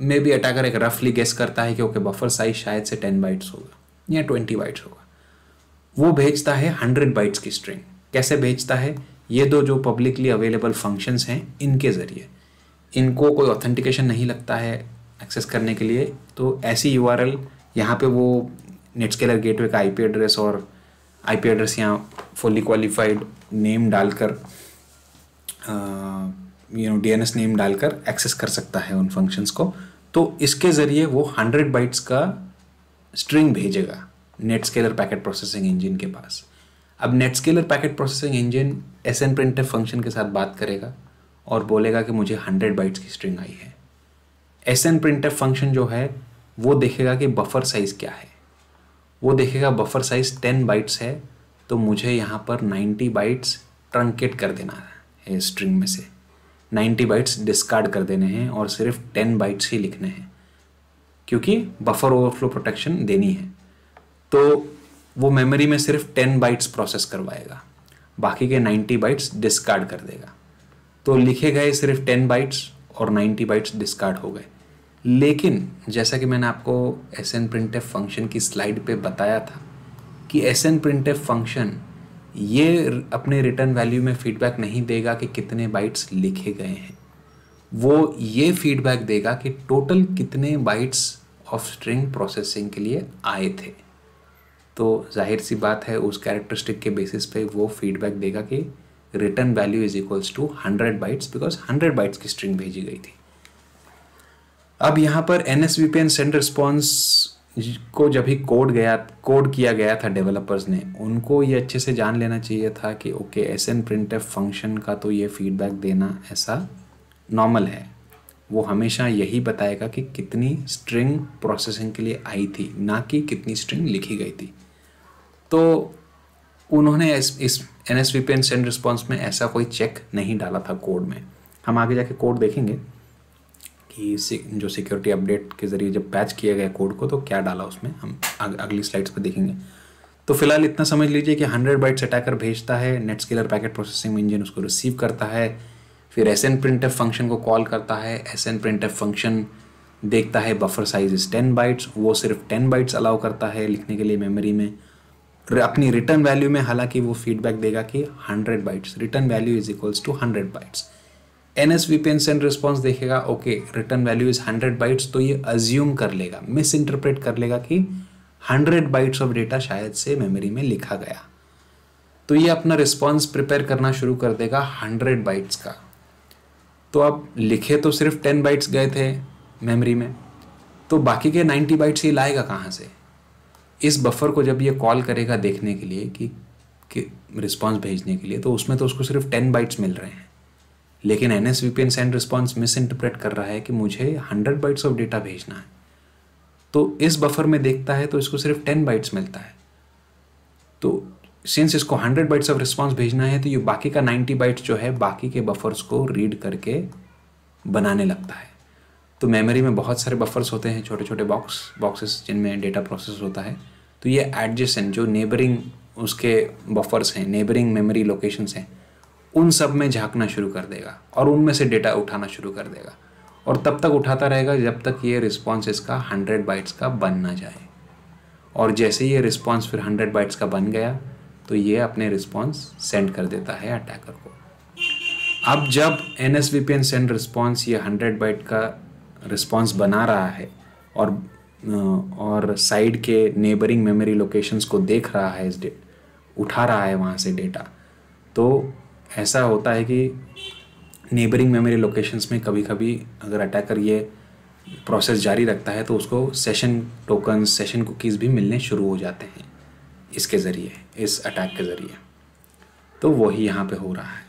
मे बी अटैकर एक रफली गेस करता है कि ओके बफर साइज शायद से टेन बाइट्स होगा या ट्वेंटी बाइट्स होगा वो भेजता है हंड्रेड बाइट्स की स्ट्रिंग कैसे भेजता है ये दो जो पब्लिकली अवेलेबल फंक्शंस हैं इनके ज़रिए इनको कोई ऑथेंटिकेशन नहीं लगता है एक्सेस करने के लिए तो ऐसी यू आर एल यहाँ पर वो नेटस्केलर वे का आई पी एड्रेस और आई पी एड्रेस यहाँ फुली क्वालिफाइड नेम डालकर यू नो डी नेम डालकर एक्सेस कर सकता है उन फंक्शंस को तो इसके ज़रिए वो हंड्रेड बाइट्स का स्ट्रिंग भेजेगा NetScaler packet processing engine के पास अब NetScaler packet processing engine S N print function के साथ बात करेगा और बोलेगा कि मुझे हंड्रेड बाइट्स की स्ट्रिंग आई है एस एन प्रिंट फंक्शन जो है वो देखेगा कि बफर साइज़ क्या है वो देखेगा बफर साइज़ टेन बाइट्स है तो मुझे यहाँ पर नाइन्टी बाइट्स ट्रंकेट कर देना है स्ट्रिंग में से 90 बाइट्स डिस्कार्ड कर देने हैं और सिर्फ 10 बाइट्स ही लिखने हैं क्योंकि बफर ओवरफ्लो प्रोटेक्शन देनी है तो वो मेमोरी में सिर्फ 10 बाइट्स प्रोसेस करवाएगा बाकी के 90 बाइट्स डिस्कार्ड कर देगा तो लिखे गए सिर्फ 10 बाइट्स और 90 बाइट्स डिस्कार्ड हो गए लेकिन जैसा कि मैंने आपको एस एन प्रिंट फंक्शन की स्लाइड पे बताया था कि एस एन प्रिंट फंक्शन ये अपने रिटर्न वैल्यू में फीडबैक नहीं देगा कि कितने बाइट्स लिखे गए हैं वो ये फीडबैक देगा कि टोटल कितने बाइट्स ऑफ स्ट्रिंग प्रोसेसिंग के लिए आए थे तो जाहिर सी बात है उस कैरेक्टरिस्टिक के बेसिस पे वो फीडबैक देगा कि return value is equals to hundred bytes because hundred bytes की स्ट्रिंग भेजी गई थी अब यहाँ पर N S V P N send response को जब ही कोड गया कोड किया गया था डेवलपर्स ने उनको ये अच्छे से जान लेना चाहिए था कि okay S N print function का तो ये फीडबैक देना ऐसा नॉर्मल है वो हमेशा यही बताएगा कि कितनी स्ट्रिंग प्रोसेसिंग के लिए आई थी ना कि कितनी स्ट्रिंग लिखी गई थी तो उन्होंने इस इस N S V P N send response में ऐसा कोई चेक नहीं डाला था कोड में हम आगे जाके कोड देखेंगे कि जो सिक्योरिटी अपडेट के ज़रिए जब पैच किया गया कोड को तो क्या डाला उसमें हम अग, अगली स्लाइड्स पर देखेंगे तो फिलहाल इतना समझ लीजिए कि हंड्रेड बाइट्स अटैकर भेजता है NetScaler packet processing engine उसको रिसीव करता है फिर एस एन प्रिंट फंक्शन को कॉल करता है एस एन प्रिंट फंक्शन देखता है buffer size is ten bytes वो सिर्फ टेन बाइट्स अलाउ करता है लिखने के लिए मेमोरी में अपनी रिटर्न वैल्यू में हालांकि वो फीडबैक देगा कि hundred bytes return value is equals to hundred bytes N S V P N send response देखेगा okay return value is hundred bytes तो ये अज्यूम कर लेगा मिस इंटरप्रेट कर लेगा कि हंड्रेड बाइट्स ऑफ डेटा शायद से मेमोरी में लिखा गया तो ये अपना रिस्पॉन्स प्रिपेयर करना शुरू कर देगा हंड्रेड बाइट्स का तो अब लिखे तो सिर्फ टेन बाइट्स गए थे मेमोरी में तो बाकी के नाइन्टी बाइट्स ये लाएगा कहाँ से इस बफर को जब ये कॉल करेगा देखने के लिए कि, कि रिस्पॉन्स भेजने के लिए तो उसमें तो उसको सिर्फ टेन बाइट्स मिल रहे हैं लेकिन N S V P N send response misinterpret कर रहा है कि मुझे हंड्रेड बाइट्स ऑफ डेटा भेजना है तो इस बफर में देखता है तो इसको सिर्फ टेन बाइट्स मिलता है तो सिंस इसको हंड्रेड बाइट्स ऑफ रिस्पॉन्स भेजना है तो ये बाकी का नाइन्टी बाइट्स जो है बाकी के बफर्स को रीड करके बनाने लगता है तो मेमोरी में बहुत सारे बफर्स होते हैं छोटे छोटे बॉक्स बॉक्सेस जिनमें डेटा प्रोसेस होता है तो ये एडजेसेंट जो नेबरिंग उसके बफर्स हैं नेबरिंग मेमोरी लोकेशंस हैं उन सब में झांकना शुरू कर देगा और उनमें से डेटा उठाना शुरू कर देगा और तब तक उठाता रहेगा जब तक ये रिस्पॉन्स इसका हंड्रेड बाइट्स का बन ना जाए और जैसे ये रिस्पॉन्स फिर हंड्रेड बाइट्स का बन गया तो ये अपने रिस्पॉन्स सेंड कर देता है अटैकर को अब जब N S V P N send response ये हंड्रेड बाइट का रिस्पॉन्स बना रहा है और और साइड के नेबरिंग मेमोरी लोकेशंस को देख रहा है इस डेट उठा रहा है वहाँ से डेटा तो ऐसा होता है कि नेबरिंग मेमोरी लोकेशंस में कभी कभी अगर अटैकर ये प्रोसेस जारी रखता है तो उसको सेशन टोकन सेशन कुकीज़ भी मिलने शुरू हो जाते हैं इसके ज़रिए इस अटैक के ज़रिए तो वही यहाँ पे हो रहा है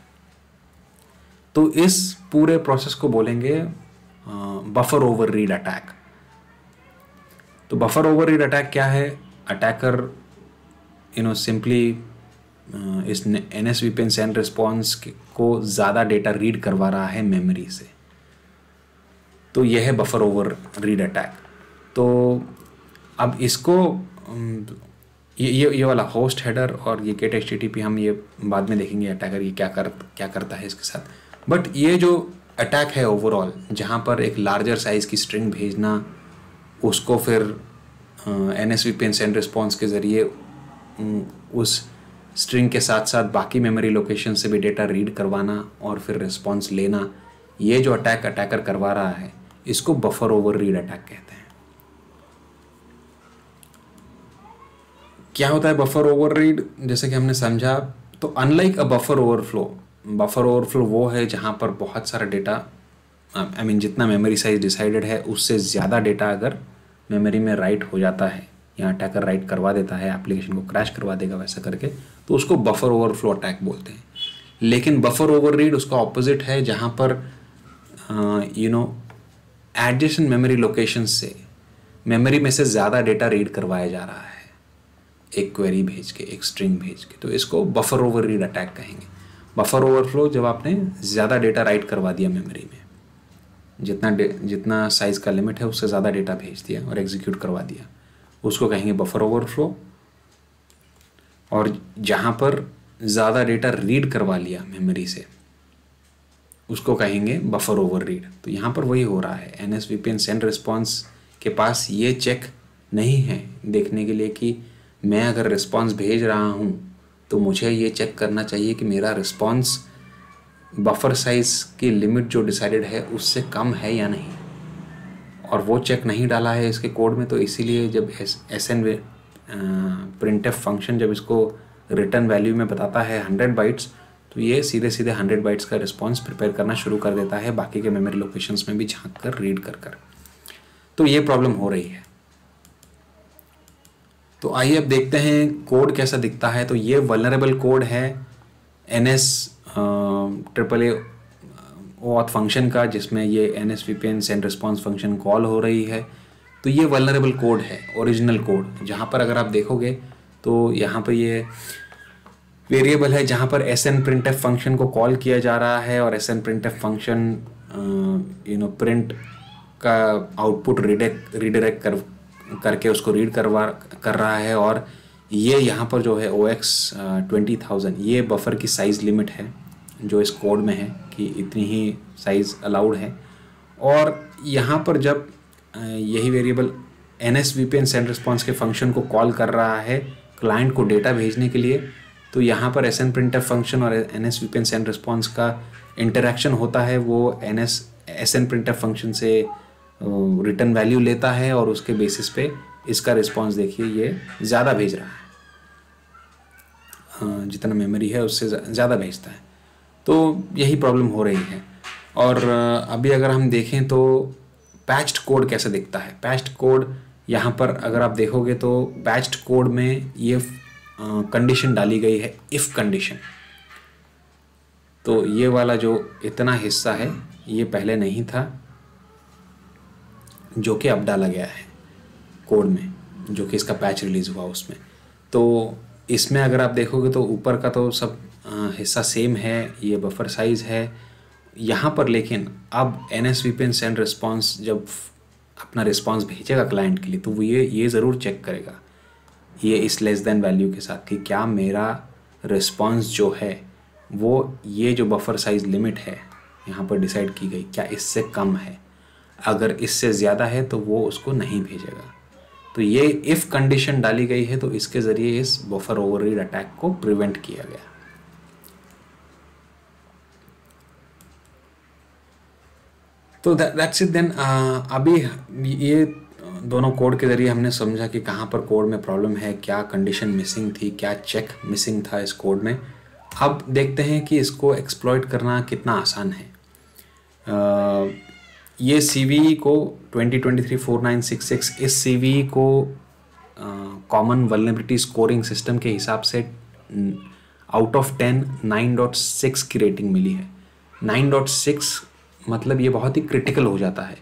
तो इस पूरे प्रोसेस को बोलेंगे बफर ओवर रीड अटैक तो बफर ओवर रीड अटैक क्या है अटैकर यू नो सिंपली इस N S V pin send response को ज़्यादा डेटा रीड करवा रहा है मेमोरी से तो यह है बफर ओवर रीड अटैक तो अब इसको ये ये ये वाला होस्ट हेडर और ये गेट एच हम ये बाद में देखेंगे अटैकर ये क्या कर क्या करता है इसके साथ बट ये जो अटैक है ओवरऑल जहाँ पर एक लार्जर साइज़ की स्ट्रिंग भेजना उसको फिर N S V pen send response के ज़रिए उस स्ट्रिंग के साथ साथ बाकी मेमोरी लोकेशन से भी डेटा रीड करवाना और फिर रिस्पॉन्स लेना ये जो अटैक अटैकर करवा रहा है इसको बफर ओवर रीड अटैक कहते हैं क्या होता है बफर ओवर रीड जैसे कि हमने समझा तो unlike a buffer overflow buffer overflow वो है जहाँ पर बहुत सारा डेटा आई मीन जितना मेमोरी साइज डिसाइडेड है उससे ज़्यादा डेटा अगर मेमोरी में राइट हो जाता है या अटैकर राइट करवा देता है एप्लीकेशन को क्रैश करवा देगा वैसा करके तो उसको बफर ओवरफ्लो अटैक बोलते हैं लेकिन बफर ओवर रीड उसका ऑपोजिट है जहाँ पर you know adjacent memory location से मेमोरी में से ज़्यादा डेटा रीड करवाया जा रहा है एक क्वेरी भेज के एक स्ट्रिंग भेज के तो इसको बफर ओवर रीड अटैक कहेंगे बफर ओवरफ्लो जब आपने ज़्यादा डेटा राइट करवा दिया मेमोरी में जितना जितना साइज़ का लिमिट है उससे ज़्यादा डेटा भेज दिया और एग्जीक्यूट करवा दिया उसको कहेंगे बफर ओवरफ्लो और जहाँ पर ज़्यादा डेटा रीड करवा लिया मेमोरी से उसको कहेंगे बफर ओवर रीड तो यहाँ पर वही हो रहा है N S V P N send response के पास ये चेक नहीं है देखने के लिए कि मैं अगर रिस्पॉन्स भेज रहा हूँ तो मुझे ये चेक करना चाहिए कि मेरा रिस्पॉन्स बफर साइज़ की लिमिट जो डिसाइडेड है उससे कम है या नहीं और वो चेक नहीं डाला है इसके कोड में तो इसीलिए जब S S N print F function जब इसको रिटर्न वैल्यू में बताता है हंड्रेड बाइट्स तो ये सीधे सीधे हंड्रेड बाइट्स का रिस्पॉन्स प्रिपेयर करना शुरू कर देता है बाकी के मेमोरी लोकेशंस में भी झांक कर रीड कर कर तो ये प्रॉब्लम हो रही है तो आइए अब देखते हैं कोड कैसा दिखता है तो ये वलनरेबल कोड है N S triple A auth function का जिसमें ये N S V P N send response function call हो रही है तो ये वलनरेबल कोड है ओरिजिनल कोड जहाँ पर अगर आप देखोगे तो यहाँ पर ये वेरिएबल है जहाँ पर S N print F function को कॉल किया जा रहा है और S N print F function you know print का आउटपुट रिडेक्ट रिडायरेक्ट कर करके उसको रीड करवा कर रहा है और ये यहाँ पर जो है ओ एक्स ट्वेंटी थाउजेंड ये बफर की साइज़ लिमिट है जो इस कोड में है कि इतनी ही साइज़ अलाउड है और यहाँ पर जब यही variable N S V P N send response के फंक्शन को कॉल कर रहा है क्लाइंट को डेटा भेजने के लिए तो यहाँ पर एस एन प्रिंटर फंक्शन और N S V P N send response का इंटरेक्शन होता है वो N S S N printer function से रिटर्न वैल्यू लेता है और उसके बेसिस पे इसका रिस्पॉन्स देखिए ये ज़्यादा भेज रहा है जितना मेमोरी है उससे ज़्यादा भेजता है तो यही प्रॉब्लम हो रही है और अभी अगर हम देखें तो पैच्ड कोड कैसे दिखता है पैच्ड कोड यहाँ पर अगर आप देखोगे तो पैच्ड कोड में ये कंडीशन डाली गई है इफ़ कंडीशन तो ये वाला जो इतना हिस्सा है ये पहले नहीं था जो कि अब डाला गया है कोड में जो कि इसका पैच रिलीज़ हुआ उसमें तो इसमें अगर आप देखोगे तो ऊपर का तो सब हिस्सा सेम है ये बफर साइज़ है यहाँ पर लेकिन अब N S V pen send response जब अपना रिस्पॉन्स भेजेगा क्लाइंट के लिए तो वो ये ये ज़रूर चेक करेगा ये इस लेस देन वैल्यू के साथ कि क्या मेरा रिस्पॉन्स जो है वो ये जो बफर साइज़ लिमिट है यहाँ पर डिसाइड की गई क्या इससे कम है अगर इससे ज़्यादा है तो वो उसको नहीं भेजेगा तो ये इफ़ कंडीशन डाली गई है तो इसके ज़रिए इस बफर ओवर अटैक को प्रिवेंट किया गया तो दैट्स इट देन अभी ये दोनों कोड के ज़रिए हमने समझा कि कहाँ पर कोड में प्रॉब्लम है क्या कंडीशन मिसिंग थी क्या चेक मिसिंग था इस कोड में अब देखते हैं कि इसको एक्सप्लॉयट करना कितना आसान है आ, uh, ये सी e को 2023-4966 इस सी e को कॉमन वेलनेबिलिटी स्कोरिंग सिस्टम के हिसाब से out of ten nine dot six की रेटिंग मिली है नाइन डॉट सिक्स मतलब ये बहुत ही क्रिटिकल हो जाता है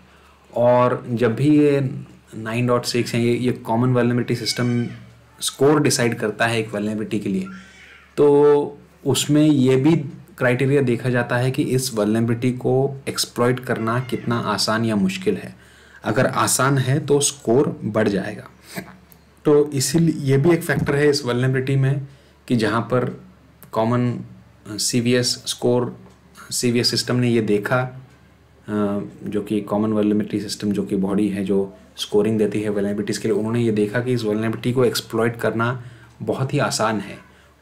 और जब भी ये नाइन डॉट सिक्स है ये ये common vulnerability system score decide करता है एक वेलेबिलिटी के लिए तो उसमें ये भी क्राइटेरिया देखा जाता है कि इस वेलेबिलिटी को एक्सप्लॉयट करना कितना आसान या मुश्किल है अगर आसान है तो स्कोर बढ़ जाएगा तो इसीलिए ये भी एक फैक्टर है इस वेलेबिलिटी में कि जहाँ पर common C score C system ने ये देखा जो कि कॉमन वेलेबिलिटी सिस्टम जो कि बॉडी है जो स्कोरिंग देती है वेलेबिलिटीज़ के लिए उन्होंने ये देखा कि इस वेलेबिलिटी को एक्सप्लॉयट करना बहुत ही आसान है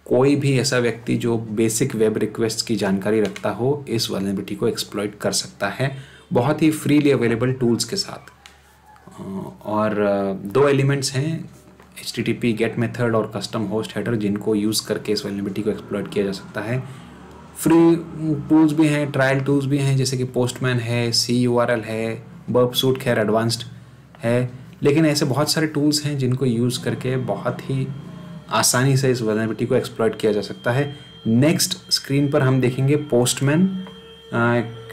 कोई भी ऐसा व्यक्ति जो बेसिक वेब रिक्वेस्ट की जानकारी रखता हो इस वेलेबिलिटी को एक्सप्लॉयट कर सकता है बहुत ही फ्रीली अवेलेबल टूल्स के साथ और दो एलिमेंट्स हैं H T T P get method और कस्टम होस्ट हेडर जिनको यूज़ करके इस वेलेबिलिटी को एक्सप्लॉयट किया जा सकता है फ्री टूल्स भी हैं ट्रायल टूल्स भी हैं जैसे कि पोस्टमैन है सी यू आर एल है बर्ब सूट खैर एडवांस्ड है लेकिन ऐसे बहुत सारे टूल्स हैं जिनको यूज़ करके बहुत ही आसानी से इस वजनबिटी को एक्सप्लॉयट किया जा सकता है नेक्स्ट स्क्रीन पर हम देखेंगे पोस्टमैन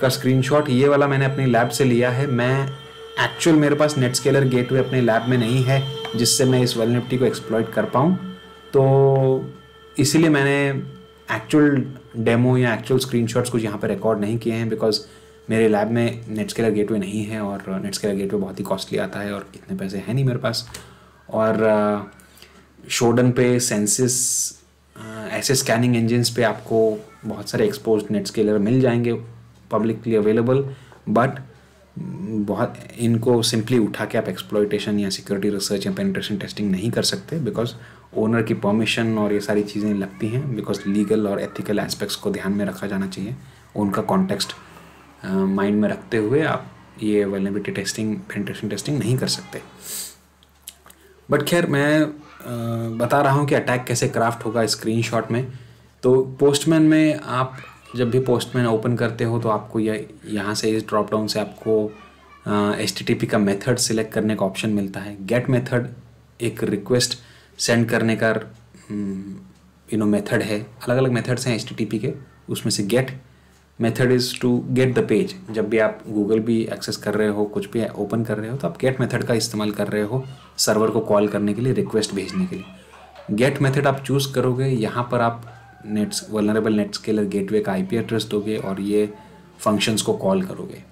का शॉट ये वाला मैंने अपनी लैब से लिया है मैं एक्चुअल मेरे पास नेट स्केलर वे अपने लैब में नहीं है जिससे मैं इस वर्नेबिलिटी को एक्सप्लॉयट कर पाऊँ तो इसीलिए मैंने एक्चुअल डेमो या एक्चुअल शॉट्स कुछ यहाँ पर रिकॉर्ड नहीं किए हैं बिकॉज मेरे लैब में गेट वे नहीं है और गेट वे बहुत ही कॉस्टली आता है और इतने पैसे हैं नहीं मेरे पास और शोडन uh, पे सेंसिस uh, ऐसे स्कैनिंग इंजिनस पे आपको बहुत सारे एक्सपोज स्केलर मिल जाएंगे पब्लिकली अवेलेबल बट बहुत इनको सिंपली उठा के आप एक्सप्लोइटेशन या सिक्योरिटी रिसर्च या पेनिट्रेशन टेस्टिंग नहीं कर सकते बिकॉज ओनर की परमिशन और ये सारी चीज़ें लगती हैं बिकॉज लीगल और एथिकल एस्पेक्ट्स को ध्यान में रखा जाना चाहिए उनका कॉन्टेक्स्ट माइंड में रखते हुए आप ये अवेलेबिलिटी टेस्टिंग पेंट्रेशन टेस्टिंग नहीं कर सकते बट खैर मैं बता रहा हूँ कि अटैक कैसे क्राफ्ट होगा स्क्रीन में तो पोस्टमैन में आप जब भी पोस्टमैन ओपन करते हो तो आपको यह यहाँ से इस ड्रॉपडाउन से आपको एच uh, का मेथड सिलेक्ट करने का ऑप्शन मिलता है गेट मेथड एक रिक्वेस्ट सेंड करने का यू नो मेथड है अलग अलग मेथड्स हैं एच के उसमें से get method is to get the page जब भी आप गूगल भी एक्सेस कर रहे हो कुछ भी ओपन कर रहे हो तो आप गेट मेथड का इस्तेमाल कर रहे हो सर्वर को कॉल करने के लिए रिक्वेस्ट भेजने के लिए गेट मेथड आप चूज़ करोगे यहाँ पर आप नेट्स वनरेबल नेट स्केलर वे का पी एड्रेस दोगे और ये फंक्शंस को कॉल करोगे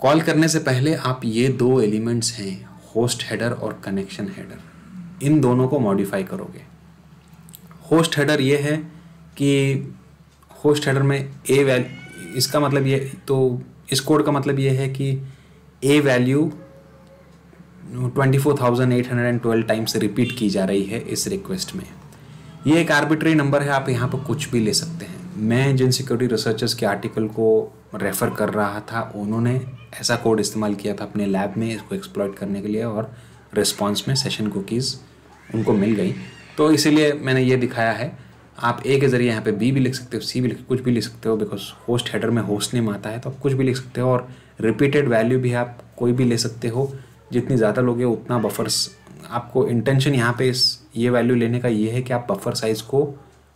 कॉल करने से पहले आप ये दो एलिमेंट्स हैं होस्ट हेडर और कनेक्शन हेडर इन दोनों को मॉडिफाई करोगे होस्ट हेडर ये है कि होस्ट हेडर में ए वैल्यू इसका मतलब ये तो इस कोड का मतलब ये है कि A value twenty twelve times repeat की जा रही है इस रिक्वेस्ट में ये एक आर्बिट्री नंबर है आप यहाँ पर कुछ भी ले सकते हैं मैं जिन सिक्योरिटी रिसर्चर्स के आर्टिकल को रेफ़र कर रहा था उन्होंने ऐसा कोड इस्तेमाल किया था अपने लैब में इसको एक्सप्लॉयट करने के लिए और रिस्पॉन्स में सेशन कुकीज़ उनको मिल गई तो इसीलिए मैंने ये दिखाया है आप ए के ज़रिए यहाँ पे बी भी लिख सकते हो सी भी लिख कुछ भी लिख सकते हो बिकॉज होस्ट हेडर में होस्ट नेम आता है तो आप कुछ भी लिख सकते हो और रिपीटेड वैल्यू भी आप कोई भी ले सकते हो जितनी ज़्यादा लोगे उतना बफर्स आपको इंटेंशन यहाँ पे इस ये वैल्यू लेने का ये है कि आप बफर साइज़ को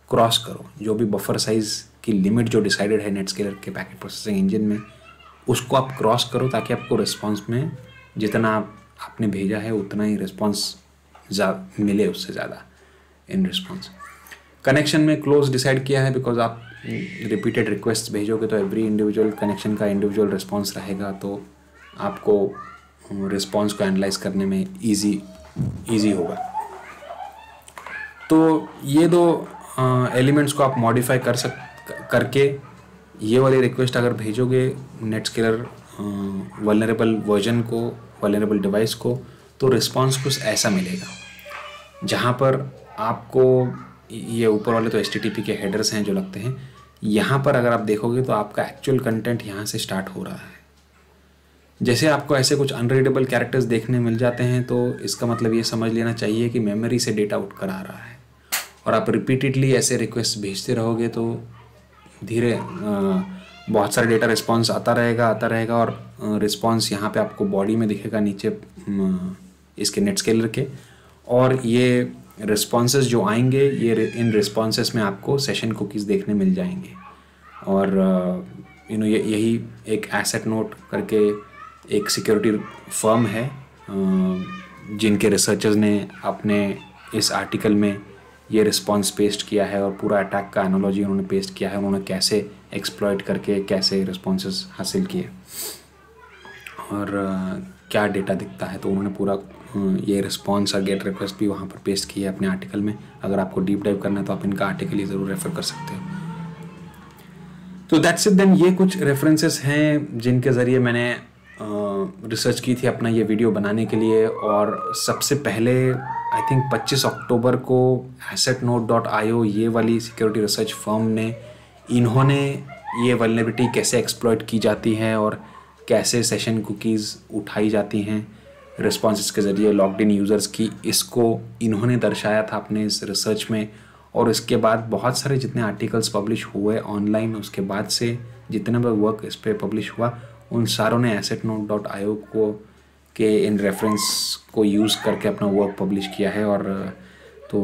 क्रॉस करो जो भी बफर साइज़ की लिमिट जो डिसाइडेड है नेटस्केलर के पैकेट प्रोसेसिंग इंजन में उसको आप क्रॉस करो ताकि आपको रिस्पॉन्स में जितना आप आपने भेजा है उतना ही रिस्पॉन्स मिले उससे ज़्यादा इन रिस्पॉन्स कनेक्शन में क्लोज डिसाइड किया है बिकॉज आप रिपीटेड रिक्वेस्ट भेजोगे तो एवरी इंडिविजुअल कनेक्शन का इंडिविजुअल रिस्पॉन्स रहेगा तो आपको रिस्पॉन्स को एनालाइज करने में ईजी ईजी होगा तो ये दो एलिमेंट्स को आप मॉडिफाई कर सक करके ये वाली रिक्वेस्ट अगर भेजोगे नेट स्केलर वलनरेबल वर्जन को वलनरेबल डिवाइस को तो रिस्पॉन्स कुछ ऐसा मिलेगा जहाँ पर आपको ये ऊपर वाले तो एस के हेडर्स हैं जो लगते हैं यहाँ पर अगर आप देखोगे तो आपका एक्चुअल कंटेंट यहाँ से स्टार्ट हो रहा है जैसे आपको ऐसे कुछ अनरीडेबल कैरेक्टर्स देखने मिल जाते हैं तो इसका मतलब ये समझ लेना चाहिए कि मेमोरी से डेटा उठ कर आ रहा है और आप रिपीटेडली ऐसे रिक्वेस्ट भेजते रहोगे तो धीरे बहुत सारा डेटा रिस्पॉन्स आता रहेगा आता रहेगा और रिस्पॉन्स यहाँ पे आपको बॉडी में दिखेगा नीचे इसके नेट स्केलर के और ये रिस्पॉन्सेज जो आएंगे ये इन रिस्पॉन्स में आपको सेशन कुकीज़ देखने मिल जाएंगे और uh, यू नो यही एक एसेट नोट करके एक सिक्योरिटी फर्म है uh, जिनके रिसर्चर्स ने अपने इस आर्टिकल में ये रिस्पॉन्स पेस्ट किया है और पूरा अटैक का एनोलॉजी उन्होंने पेस्ट किया है उन्होंने कैसे एक्सप्लॉयट करके कैसे रिस्पॉन्स हासिल किए और uh, क्या डेटा दिखता है तो उन्होंने पूरा हम्म, ये रिस्पॉन्स और गेट रिक्वेस्ट भी वहाँ पर पेस्ट की है अपने आर्टिकल में अगर आपको डीप डाइव करना है तो आप इनका आर्टिकल ही ज़रूर रेफ़र कर सकते हो तो दैट्स इट देन ये कुछ रेफरेंसेस हैं जिनके ज़रिए मैंने रिसर्च की थी अपना ये वीडियो बनाने के लिए और सबसे पहले आई थिंक 25 अक्टूबर को एसेट नोट डॉट आई ये वाली सिक्योरिटी रिसर्च फर्म ने इन्होंने ये वलनेबिलिटी कैसे एक्सप्लॉयट की जाती है और कैसे सेशन कुकीज़ उठाई जाती हैं रिस्पॉन्स के ज़रिए लॉकड इन यूज़र्स की इसको इन्होंने दर्शाया था अपने इस रिसर्च में और इसके बाद बहुत सारे जितने आर्टिकल्स पब्लिश हुए ऑनलाइन उसके बाद से जितने भी वर्क इस पर पब्लिश हुआ उन सारों ने एसेट नोट डॉट आयो को के इन रेफरेंस को यूज़ करके अपना वर्क पब्लिश किया है और तो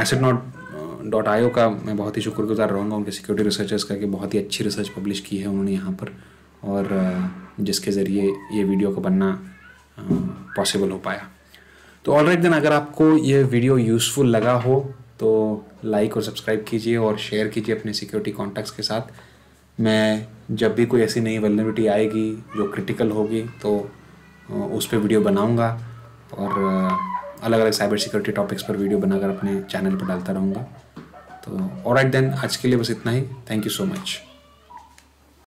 एसेट नोट डॉट आयो का मैं बहुत ही शुक्रगुजार रहूँगा उनके सिक्योरिटी रिसर्चर्स का कि बहुत ही अच्छी रिसर्च पब्लिश की है उन्होंने यहाँ पर और जिसके ज़रिए ये वीडियो को बनना पॉसिबल हो पाया तो ऑल राइट देन अगर आपको ये वीडियो यूज़फुल लगा हो तो लाइक और सब्सक्राइब कीजिए और शेयर कीजिए अपने सिक्योरिटी कॉन्टैक्ट्स के साथ मैं जब भी कोई ऐसी नई वेलेबिलिटी आएगी जो क्रिटिकल होगी तो उस पर वीडियो बनाऊँगा और अलग अलग साइबर सिक्योरिटी टॉपिक्स पर वीडियो बनाकर अपने चैनल पर डालता रहूँगा तो ऑल राइट देन आज के लिए बस इतना ही थैंक यू सो मच